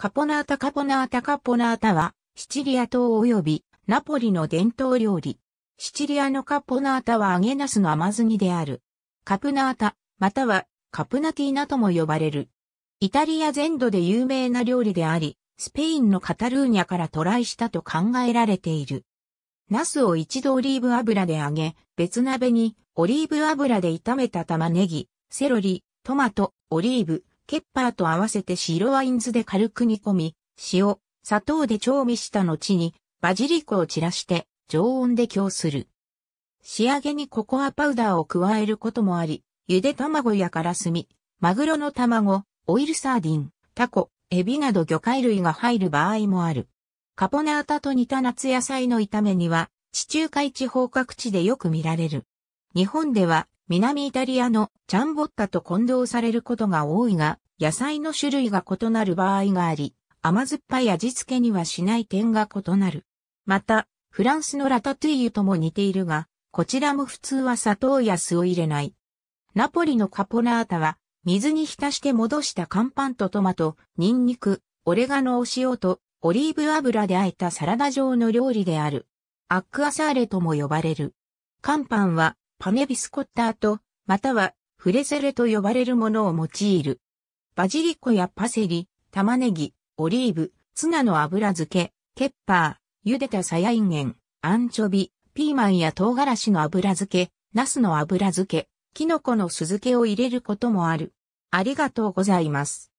カポナータカポナータカポナータは、シチリア島及びナポリの伝統料理。シチリアのカポナータは揚げナスの甘酢煮である。カプナータ、またはカプナティーナとも呼ばれる。イタリア全土で有名な料理であり、スペインのカタルーニャから渡来したと考えられている。ナスを一度オリーブ油で揚げ、別鍋にオリーブ油で炒めた玉ねぎ、セロリ、トマト、オリーブ、ケッパーと合わせて白ワイン酢で軽く煮込み、塩、砂糖で調味した後に、バジリコを散らして、常温で供する。仕上げにココアパウダーを加えることもあり、ゆで卵やからすみ、マグロの卵、オイルサーディン、タコ、エビなど魚介類が入る場合もある。カポナータと似た夏野菜の炒めには、地中海地方各地でよく見られる。日本では南イタリアのチャンボッタと混同されることが多いが、野菜の種類が異なる場合があり、甘酸っぱい味付けにはしない点が異なる。また、フランスのラタトゥイユとも似ているが、こちらも普通は砂糖や酢を入れない。ナポリのカポナータは、水に浸して戻した乾パンとトマト、ニンニク、オレガノお塩とオリーブ油で和えたサラダ状の料理である。アックアサーレとも呼ばれる。乾パンはパネビスコッターと、またはフレゼレと呼ばれるものを用いる。バジリコやパセリ、玉ねぎ、オリーブ、ツナの油漬け、ケッパー、茹でたサヤインゲン、アンチョビ、ピーマンや唐辛子の油漬け、ナスの油漬け、キノコの酢漬けを入れることもある。ありがとうございます。